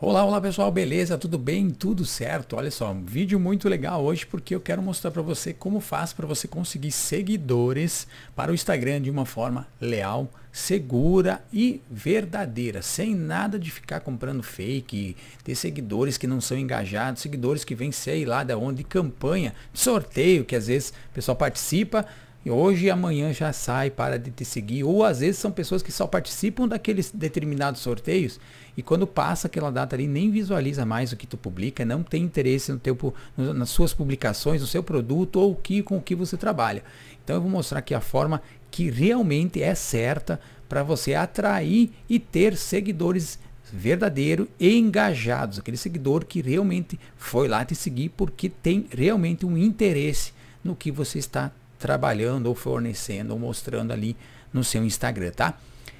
Olá, olá pessoal, beleza? Tudo bem? Tudo certo? Olha só, um vídeo muito legal hoje porque eu quero mostrar para você como faz para você conseguir seguidores para o Instagram de uma forma leal, segura e verdadeira, sem nada de ficar comprando fake, ter seguidores que não são engajados, seguidores que vêm sei lá de onde, campanha, sorteio que às vezes o pessoal participa, hoje e amanhã já sai, para de te seguir. Ou às vezes são pessoas que só participam daqueles determinados sorteios e quando passa aquela data ali nem visualiza mais o que tu publica, não tem interesse no teu, nas suas publicações, no seu produto ou que, com o que você trabalha. Então eu vou mostrar aqui a forma que realmente é certa para você atrair e ter seguidores verdadeiro e engajados, aquele seguidor que realmente foi lá te seguir porque tem realmente um interesse no que você está trabalhando ou fornecendo ou mostrando ali no seu Instagram, tá?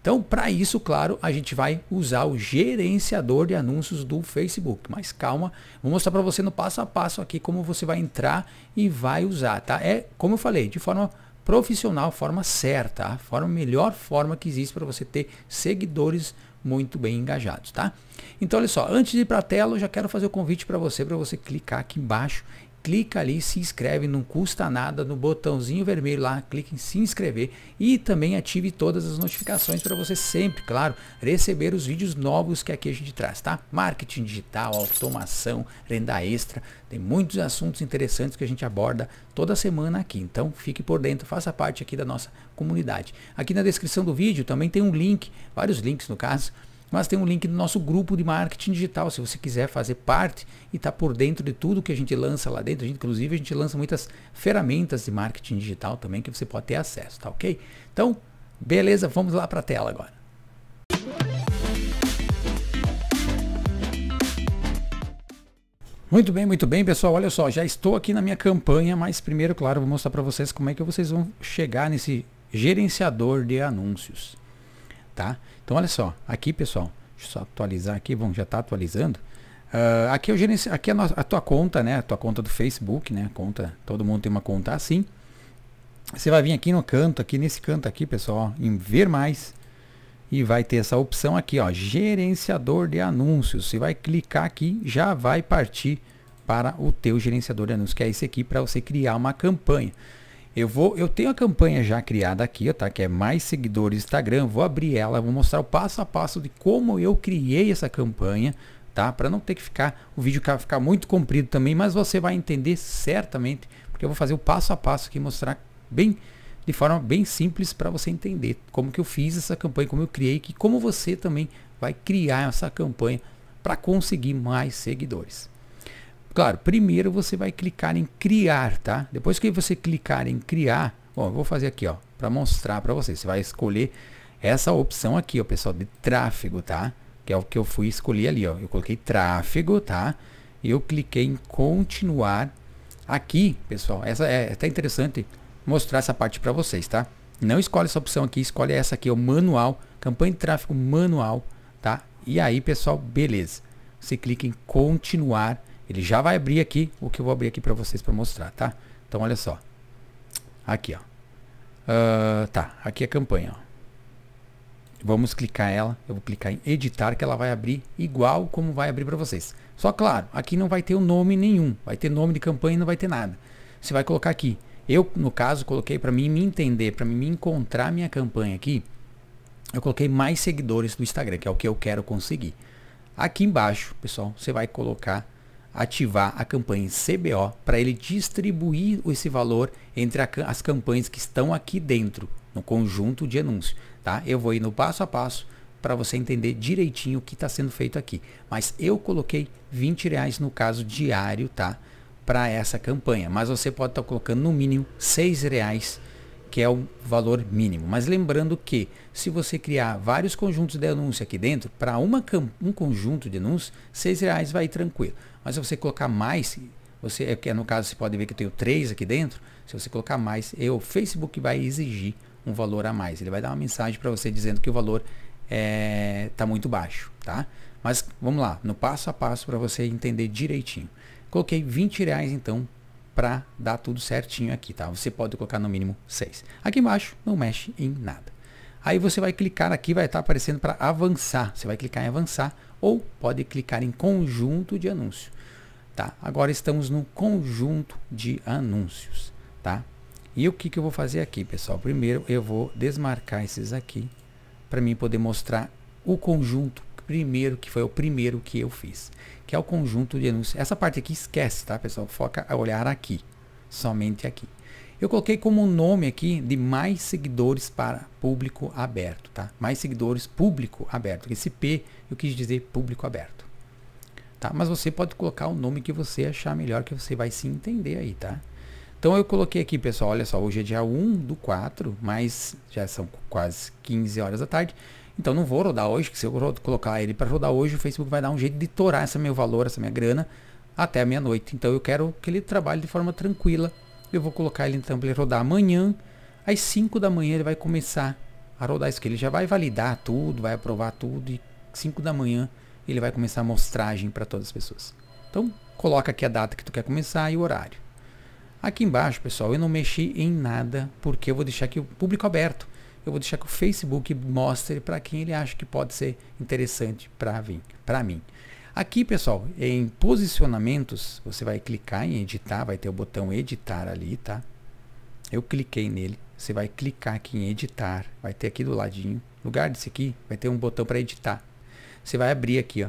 Então, para isso, claro, a gente vai usar o gerenciador de anúncios do Facebook. Mas calma, vou mostrar para você no passo a passo aqui como você vai entrar e vai usar, tá? É, como eu falei, de forma profissional, forma certa, a forma melhor forma que existe para você ter seguidores muito bem engajados, tá? Então, olha só, antes de ir para a tela, eu já quero fazer o um convite para você, para você clicar aqui embaixo clica ali, se inscreve, não custa nada, no botãozinho vermelho lá, clique em se inscrever e também ative todas as notificações para você sempre, claro, receber os vídeos novos que aqui a gente traz, tá? Marketing digital, automação, renda extra, tem muitos assuntos interessantes que a gente aborda toda semana aqui, então fique por dentro, faça parte aqui da nossa comunidade. Aqui na descrição do vídeo também tem um link, vários links no caso, mas tem um link do nosso grupo de marketing digital, se você quiser fazer parte e estar tá por dentro de tudo que a gente lança lá dentro. A gente, inclusive, a gente lança muitas ferramentas de marketing digital também que você pode ter acesso, tá ok? Então, beleza, vamos lá para a tela agora. Muito bem, muito bem, pessoal. Olha só, já estou aqui na minha campanha, mas primeiro, claro, vou mostrar para vocês como é que vocês vão chegar nesse gerenciador de anúncios, tá? Então olha só, aqui pessoal, deixa eu só atualizar aqui, bom, já está atualizando. Uh, aqui, eu gerencio, aqui é a, nossa, a tua conta, né? A tua conta do Facebook, né? Conta, todo mundo tem uma conta assim. Você vai vir aqui no canto, aqui nesse canto aqui, pessoal, em ver mais e vai ter essa opção aqui, ó, gerenciador de anúncios. Você vai clicar aqui, já vai partir para o teu gerenciador de anúncios, que é esse aqui para você criar uma campanha. Eu vou, eu tenho a campanha já criada aqui, tá? Que é mais seguidores Instagram. Vou abrir ela, vou mostrar o passo a passo de como eu criei essa campanha, tá? Para não ter que ficar o vídeo ficar muito comprido também, mas você vai entender certamente, porque eu vou fazer o passo a passo aqui mostrar bem de forma bem simples para você entender como que eu fiz essa campanha, como eu criei, que como você também vai criar essa campanha para conseguir mais seguidores. Claro, primeiro você vai clicar em criar, tá? Depois que você clicar em criar, ó, vou fazer aqui, ó, para mostrar para vocês. Você vai escolher essa opção aqui, ó, pessoal, de tráfego, tá? Que é o que eu fui escolher ali, ó. Eu coloquei tráfego, tá? E eu cliquei em continuar aqui, pessoal. Essa é, é até interessante mostrar essa parte para vocês, tá? Não escolhe essa opção aqui, escolhe essa aqui, é o manual, campanha de tráfego manual, tá? E aí, pessoal, beleza. Você clica em continuar ele já vai abrir aqui o que eu vou abrir aqui para vocês para mostrar, tá? Então olha só. Aqui, ó. Uh, tá, aqui é a campanha, ó. Vamos clicar ela, eu vou clicar em editar que ela vai abrir igual como vai abrir para vocês. Só claro, aqui não vai ter o um nome nenhum, vai ter nome de campanha e não vai ter nada. Você vai colocar aqui. Eu, no caso, coloquei para mim me entender, para mim me encontrar minha campanha aqui, eu coloquei mais seguidores do Instagram, que é o que eu quero conseguir. Aqui embaixo, pessoal, você vai colocar ativar a campanha CBO para ele distribuir esse valor entre as campanhas que estão aqui dentro, no conjunto de anúncio. Tá? Eu vou ir no passo a passo para você entender direitinho o que está sendo feito aqui. Mas eu coloquei 20 reais no caso diário tá? para essa campanha, mas você pode estar tá colocando no mínimo 6 reais que é o valor mínimo. Mas lembrando que se você criar vários conjuntos de anúncio aqui dentro, para um conjunto de anúncios, seis reais vai tranquilo. Mas se você colocar mais, você é que é no caso você pode ver que eu tenho três aqui dentro. Se você colocar mais, eu, o Facebook vai exigir um valor a mais. Ele vai dar uma mensagem para você dizendo que o valor está é, tá muito baixo, tá? Mas vamos lá, no passo a passo para você entender direitinho. Coloquei 20 reais então para dar tudo certinho aqui, tá? Você pode colocar no mínimo 6. Aqui embaixo não mexe em nada. Aí você vai clicar aqui, vai estar aparecendo para avançar. Você vai clicar em avançar ou pode clicar em conjunto de anúncio. Tá? Agora estamos no conjunto de anúncios, tá? E o que, que eu vou fazer aqui, pessoal? Primeiro eu vou desmarcar esses aqui para mim poder mostrar o conjunto primeiro, que foi o primeiro que eu fiz, que é o conjunto de anúncios. Essa parte aqui esquece, tá, pessoal? Foca a olhar aqui, somente aqui. Eu coloquei como nome aqui de mais seguidores para público aberto, tá? Mais seguidores público aberto. Esse P eu quis dizer público aberto. Tá? Mas você pode colocar o nome que você achar melhor, que você vai se entender aí, tá? Então eu coloquei aqui, pessoal, olha só, hoje é dia 1 do 4, mas já são quase 15 horas da tarde. Então não vou rodar hoje, que se eu colocar ele para rodar hoje, o Facebook vai dar um jeito de torar esse meu valor, essa minha grana, até a meia-noite. Então eu quero que ele trabalhe de forma tranquila. Eu vou colocar ele então para ele rodar amanhã. Às 5 da manhã ele vai começar a rodar isso, que ele já vai validar tudo, vai aprovar tudo. E 5 da manhã ele vai começar a mostragem para todas as pessoas. Então coloca aqui a data que tu quer começar e o horário. Aqui embaixo, pessoal, eu não mexi em nada, porque eu vou deixar aqui o público aberto eu vou deixar que o Facebook mostre para quem ele acha que pode ser interessante para mim. Aqui, pessoal, em posicionamentos, você vai clicar em editar, vai ter o botão editar ali, tá? Eu cliquei nele, você vai clicar aqui em editar, vai ter aqui do ladinho, lugar desse aqui, vai ter um botão para editar. Você vai abrir aqui, ó.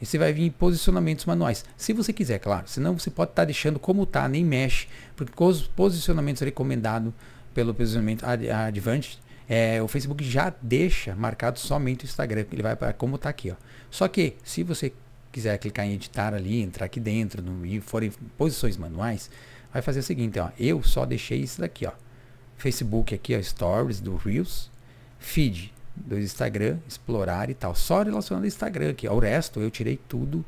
E você vai vir em posicionamentos manuais, se você quiser, claro. Senão você pode estar tá deixando como tá, nem mexe, porque os posicionamentos recomendados pelo posicionamento Advanced é, o Facebook já deixa marcado somente o Instagram, ele vai para como está aqui, ó. Só que se você quiser clicar em editar ali, entrar aqui dentro no, e forem posições manuais, vai fazer o seguinte, ó. Eu só deixei isso daqui, ó. Facebook aqui, ó, Stories do Reels, Feed do Instagram, explorar e tal. Só relacionando ao Instagram aqui. Ó. O resto eu tirei tudo.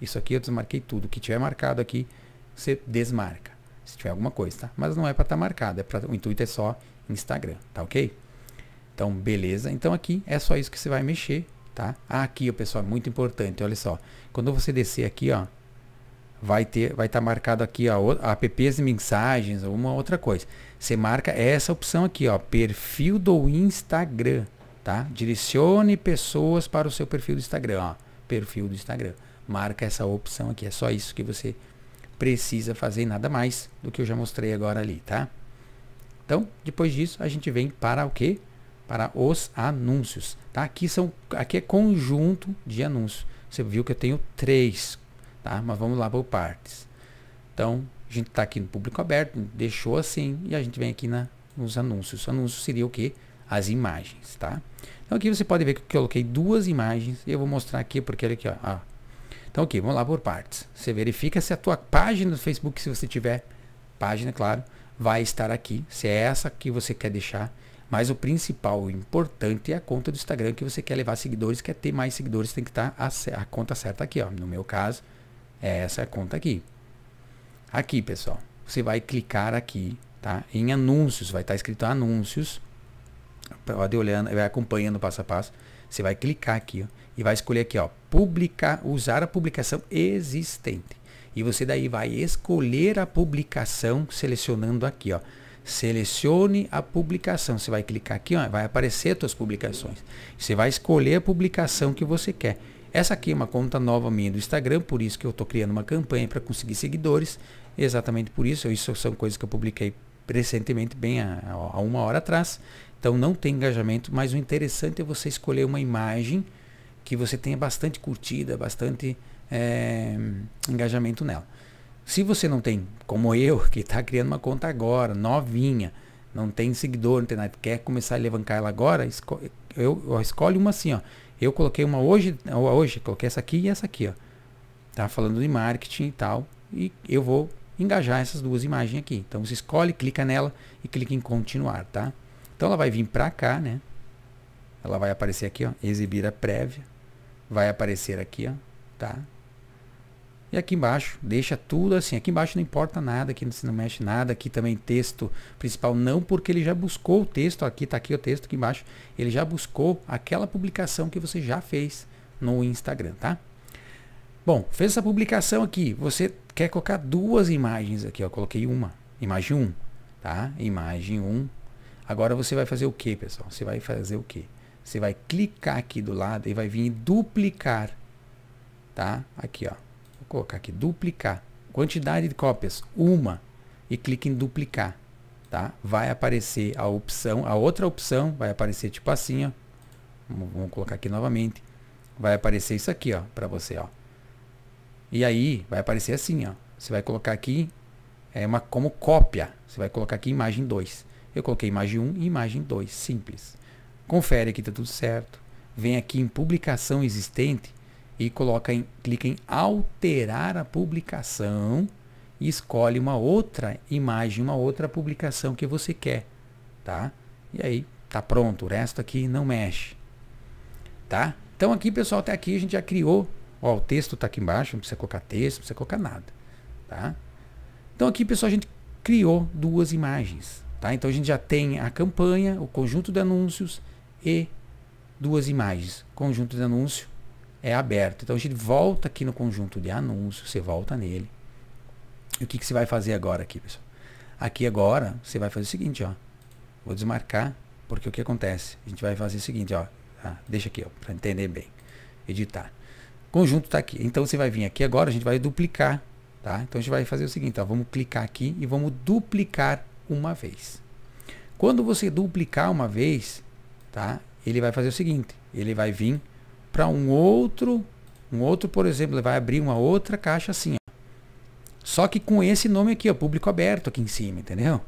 Isso aqui eu desmarquei tudo. O que tiver marcado aqui, você desmarca. Se tiver alguma coisa, tá? Mas não é para estar tá marcado. É pra, o intuito é só Instagram, tá ok? Então, beleza. Então, aqui é só isso que você vai mexer, tá? Ah, aqui, pessoal, é muito importante. Olha só. Quando você descer aqui, ó, vai ter, vai estar tá marcado aqui, ó, apps e mensagens, alguma uma outra coisa. Você marca essa opção aqui, ó, perfil do Instagram, tá? Direcione pessoas para o seu perfil do Instagram, ó. Perfil do Instagram. Marca essa opção aqui. É só isso que você precisa fazer, nada mais do que eu já mostrei agora ali, tá? Então, depois disso, a gente vem para o quê? para os anúncios. Tá? Aqui, são, aqui é conjunto de anúncios. Você viu que eu tenho três, tá? mas vamos lá por partes. Então, a gente está aqui no público aberto, deixou assim, e a gente vem aqui na, nos anúncios. Anúncios seria o que? As imagens. Tá? Então, aqui você pode ver que eu coloquei duas imagens, e eu vou mostrar aqui, porque olha aqui, ó. ó. Então, aqui vamos lá por partes. Você verifica se a tua página do Facebook, se você tiver página, claro, vai estar aqui. Se é essa que você quer deixar mas o principal, o importante é a conta do Instagram que você quer levar seguidores, quer ter mais seguidores, tem que estar tá a, a, conta certa aqui, ó. No meu caso, é essa conta aqui. Aqui, pessoal, você vai clicar aqui, tá? Em anúncios, vai estar tá escrito anúncios. Pode olhando, vai acompanhando passo a passo. Você vai clicar aqui, ó, e vai escolher aqui, ó, publicar, usar a publicação existente. E você daí vai escolher a publicação selecionando aqui, ó selecione a publicação. Você vai clicar aqui, ó, vai aparecer suas publicações. Você vai escolher a publicação que você quer. Essa aqui é uma conta nova minha do Instagram, por isso que eu estou criando uma campanha para conseguir seguidores. Exatamente por isso, isso são coisas que eu publiquei recentemente, bem há, há uma hora atrás. Então não tem engajamento, mas o interessante é você escolher uma imagem que você tenha bastante curtida, bastante é, engajamento nela. Se você não tem, como eu, que está criando uma conta agora, novinha, não tem seguidor, não tem nada, quer começar a levantar ela agora, esco eu, eu escolhe uma assim, ó. Eu coloquei uma hoje, hoje, coloquei essa aqui e essa aqui, ó. Tá falando de marketing e tal, e eu vou engajar essas duas imagens aqui. Então você escolhe, clica nela e clica em continuar, tá? Então ela vai vir para cá, né? Ela vai aparecer aqui, ó, exibir a prévia. Vai aparecer aqui, ó, tá? E aqui embaixo, deixa tudo assim. Aqui embaixo não importa nada, aqui você não mexe nada. Aqui também texto principal não, porque ele já buscou o texto. Aqui está aqui o texto, aqui embaixo. Ele já buscou aquela publicação que você já fez no Instagram, tá? Bom, fez essa publicação aqui. Você quer colocar duas imagens aqui. Eu coloquei uma. Imagem 1, tá? Imagem 1. Agora você vai fazer o que, pessoal? Você vai fazer o que? Você vai clicar aqui do lado e vai vir duplicar, tá? Aqui, ó Vou colocar aqui duplicar. Quantidade de cópias, uma. E clique em duplicar. Tá? Vai aparecer a opção, a outra opção vai aparecer tipo assim, ó. Vamos, colocar aqui novamente. Vai aparecer isso aqui, ó, para você, ó. E aí vai aparecer assim, ó. Você vai colocar aqui é uma como cópia. Você vai colocar aqui imagem 2. Eu coloquei imagem 1 um e imagem 2, simples. Confere aqui tá tudo certo. Vem aqui em publicação existente e coloca em, clica em alterar a publicação e escolhe uma outra imagem, uma outra publicação que você quer, tá? E aí tá pronto, o resto aqui não mexe, tá? Então aqui pessoal, até aqui a gente já criou, ó, o texto tá aqui embaixo, não precisa colocar texto, não precisa colocar nada, tá? Então aqui pessoal, a gente criou duas imagens, tá? Então a gente já tem a campanha, o conjunto de anúncios e duas imagens, conjunto de anúncio é aberto. Então a gente volta aqui no conjunto de anúncios, você volta nele. E o que, que você vai fazer agora aqui, pessoal? Aqui agora, você vai fazer o seguinte, ó. Vou desmarcar, porque o que acontece? A gente vai fazer o seguinte, ó. Tá? Deixa aqui, ó, para entender bem. Editar. Conjunto está aqui. Então você vai vir aqui agora, a gente vai duplicar, tá? Então a gente vai fazer o seguinte, ó. Vamos clicar aqui e vamos duplicar uma vez. Quando você duplicar uma vez, tá? Ele vai fazer o seguinte, ele vai vir para um outro, um outro, por exemplo, vai abrir uma outra caixa assim, ó. Só que com esse nome aqui, ó, público aberto aqui em cima, entendeu?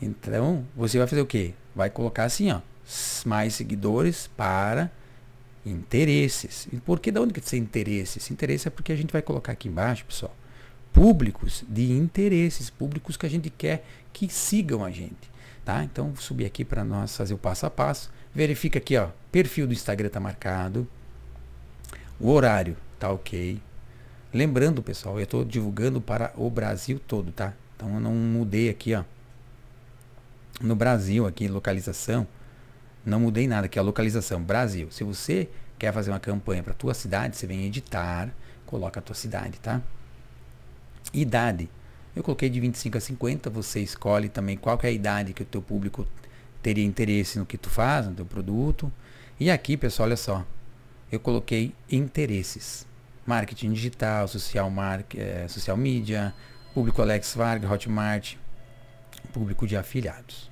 Então, você vai fazer o quê? Vai colocar assim, ó, mais seguidores para interesses. E por que da onde que tem interesses? Interesse é porque a gente vai colocar aqui embaixo, pessoal, públicos de interesses, públicos que a gente quer que sigam a gente, tá? Então, subir aqui para nós fazer o passo a passo. Verifica aqui, ó, perfil do Instagram tá marcado. O horário tá ok. Lembrando, pessoal, eu estou divulgando para o Brasil todo, tá? Então eu não mudei aqui, ó. No Brasil aqui, localização, não mudei nada, que é a localização Brasil. Se você quer fazer uma campanha para tua cidade, você vem editar, coloca a tua cidade, tá? Idade. Eu coloquei de 25 a 50, você escolhe também qual é a idade que o teu público teria interesse no que tu faz, no teu produto. E aqui, pessoal, olha só, eu coloquei interesses. Marketing digital, social, mar, eh, social media, público Alex Varga, Hotmart, público de afiliados.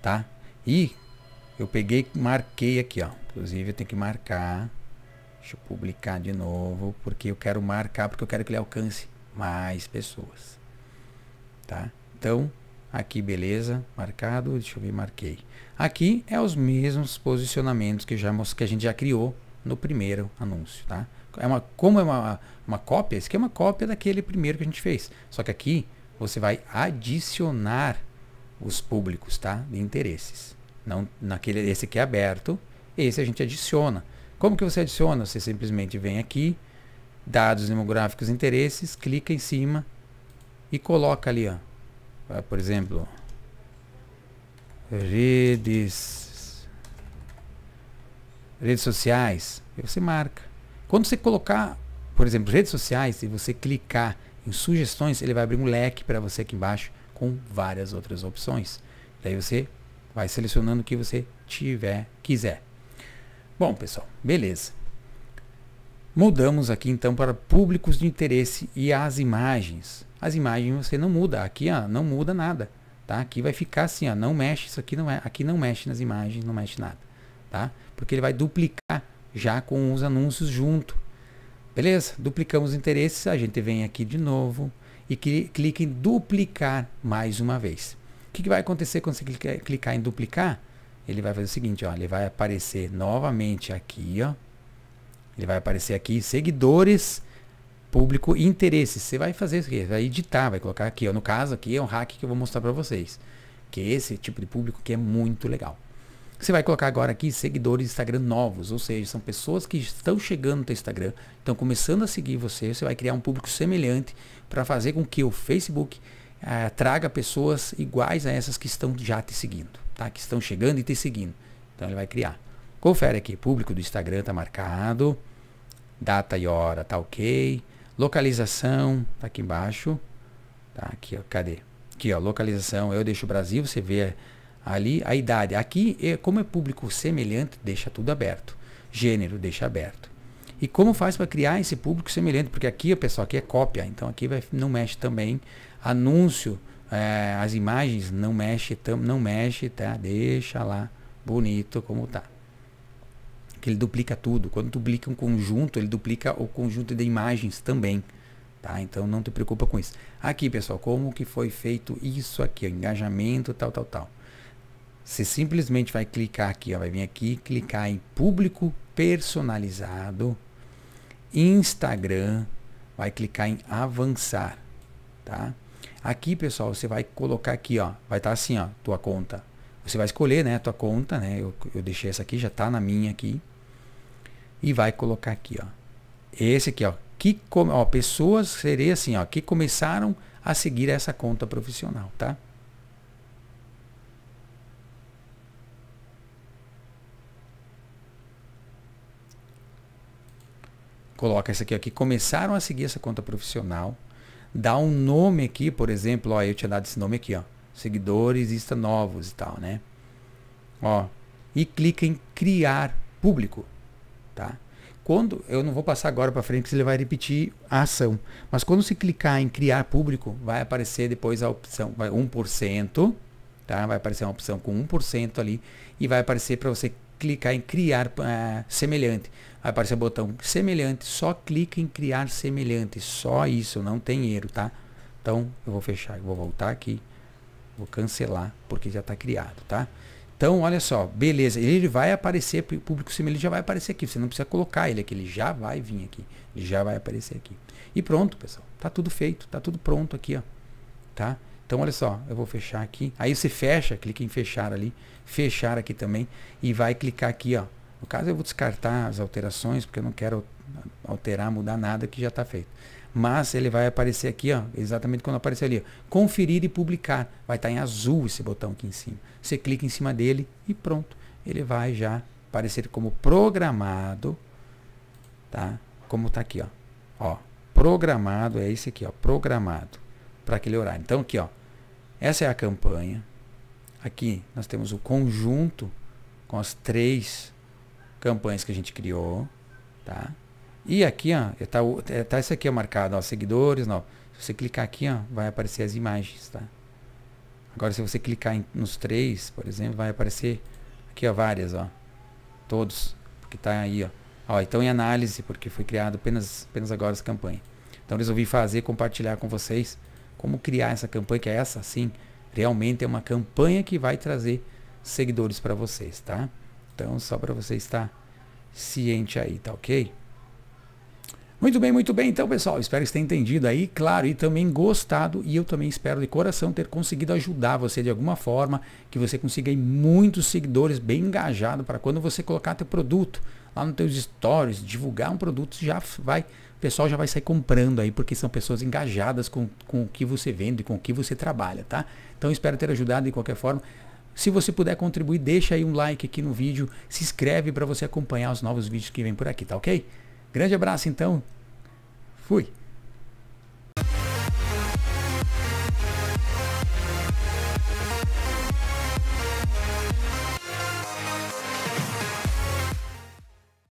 Tá? E eu peguei, marquei aqui, ó. Inclusive eu tenho que marcar. Deixa eu publicar de novo, porque eu quero marcar, porque eu quero que ele alcance mais pessoas. Tá? Então, aqui beleza, marcado, deixa eu ver, marquei. Aqui é os mesmos posicionamentos que, já, que a gente já criou no primeiro anúncio, tá? É uma, como é uma, uma cópia, isso aqui é uma cópia daquele primeiro que a gente fez. Só que aqui você vai adicionar os públicos, tá? De interesses. Não, naquele, esse aqui é aberto, esse a gente adiciona. Como que você adiciona? Você simplesmente vem aqui, dados demográficos, interesses, clica em cima e coloca ali, ó. Por exemplo, redes redes sociais, você marca. Quando você colocar, por exemplo, redes sociais e você clicar em sugestões, ele vai abrir um leque para você aqui embaixo com várias outras opções. Daí você vai selecionando o que você tiver, quiser. Bom, pessoal, beleza. Mudamos aqui então para públicos de interesse e as imagens. As imagens você não muda, aqui ó, não muda nada, tá? Aqui vai ficar assim, ó, não mexe, isso aqui não é, aqui não mexe nas imagens, não mexe nada, tá? porque ele vai duplicar já com os anúncios junto. Beleza? Duplicamos interesses, a gente vem aqui de novo e clica em duplicar mais uma vez. O que, que vai acontecer quando você clica, clicar em duplicar? Ele vai fazer o seguinte, ó, ele vai aparecer novamente aqui, ó. Ele vai aparecer aqui, seguidores, público interesses. Você vai fazer isso aqui, vai editar, vai colocar aqui. Ó. No caso aqui é um hack que eu vou mostrar para vocês. Que é esse tipo de público que é muito legal. Você vai colocar agora aqui seguidores do Instagram novos, ou seja, são pessoas que estão chegando no teu Instagram, estão começando a seguir você, você vai criar um público semelhante para fazer com que o Facebook eh, traga pessoas iguais a essas que estão já te seguindo, tá? Que estão chegando e te seguindo. Então ele vai criar. Confere aqui, público do Instagram tá marcado, data e hora tá ok, localização tá aqui embaixo, tá aqui ó, cadê? Aqui ó, localização, eu deixo o Brasil, você vê ali a idade. Aqui, é, como é público semelhante, deixa tudo aberto. Gênero deixa aberto. E como faz para criar esse público semelhante? Porque aqui, pessoal, aqui é cópia, então aqui vai, não mexe também. Anúncio, é, as imagens não mexe, tam, não mexe, tá? Deixa lá bonito como tá. Que ele duplica tudo. Quando duplica um conjunto, ele duplica o conjunto de imagens também. Tá? Então não te preocupa com isso. Aqui, pessoal, como que foi feito isso aqui, engajamento, tal, tal, tal. Você simplesmente vai clicar aqui, ó, vai vir aqui, clicar em público personalizado, Instagram, vai clicar em avançar, tá? Aqui, pessoal, você vai colocar aqui, ó, vai estar tá assim, ó, tua conta. Você vai escolher, né, tua conta, né? Eu, eu deixei essa aqui, já tá na minha aqui. E vai colocar aqui, ó. Esse aqui, ó, que ó, pessoas seria assim, ó, que começaram a seguir essa conta profissional, tá? coloca isso aqui, aqui, começaram a seguir essa conta profissional, dá um nome aqui, por exemplo, ó, eu tinha dado esse nome aqui, ó, seguidores insta novos e tal, né? Ó, e clica em criar público, tá? Quando eu não vou passar agora para frente, que ele vai repetir a ação, mas quando você clicar em criar público, vai aparecer depois a opção, vai 1%, tá? Vai aparecer uma opção com 1% ali e vai aparecer para você clicar em criar uh, semelhante. Vai aparecer o botão semelhante, só clica em criar semelhante. Só isso, não tem erro, tá? Então, eu vou fechar, vou voltar aqui, vou cancelar, porque já está criado, tá? Então, olha só, beleza, ele vai aparecer, público semelhante já vai aparecer aqui, você não precisa colocar ele aqui, ele já vai vir aqui, ele já vai aparecer aqui. E pronto, pessoal, tá tudo feito, tá tudo pronto aqui, ó, tá? Então olha só, eu vou fechar aqui. Aí você fecha, clica em fechar ali, fechar aqui também e vai clicar aqui, ó. No caso eu vou descartar as alterações porque eu não quero alterar, mudar nada que já está feito. Mas ele vai aparecer aqui, ó, exatamente quando aparecer ali, ó, conferir e publicar. Vai estar tá em azul esse botão aqui em cima. Você clica em cima dele e pronto, ele vai já aparecer como programado, tá? Como está aqui, ó. Ó, programado é esse aqui, ó, programado para aquele horário. Então aqui, ó, essa é a campanha. Aqui nós temos o conjunto com as três campanhas que a gente criou, tá? E aqui, ó, é, tá, é, tá isso aqui marcado, ó, seguidores, não. Se você clicar aqui, ó, vai aparecer as imagens, tá? Agora se você clicar em, nos três, por exemplo, vai aparecer aqui, ó, várias, ó. Todos, porque tá aí, ó. ó então em análise, porque foi criado apenas, apenas agora essa campanha. Então resolvi fazer, compartilhar com vocês como criar essa campanha, que é essa sim, realmente é uma campanha que vai trazer seguidores para vocês, tá? Então, só para você estar ciente aí, tá ok? Muito bem, muito bem. Então, pessoal, espero que você tenha entendido aí, claro, e também gostado. E eu também espero de coração ter conseguido ajudar você de alguma forma, que você consiga aí muitos seguidores bem engajados para quando você colocar teu produto lá nos teus stories, divulgar um produto, já vai, o pessoal já vai sair comprando aí, porque são pessoas engajadas com, com o que você vende, com o que você trabalha, tá? Então, espero ter ajudado de qualquer forma. Se você puder contribuir, deixa aí um like aqui no vídeo, se inscreve para você acompanhar os novos vídeos que vêm por aqui, tá ok? Grande abraço, então. Fui.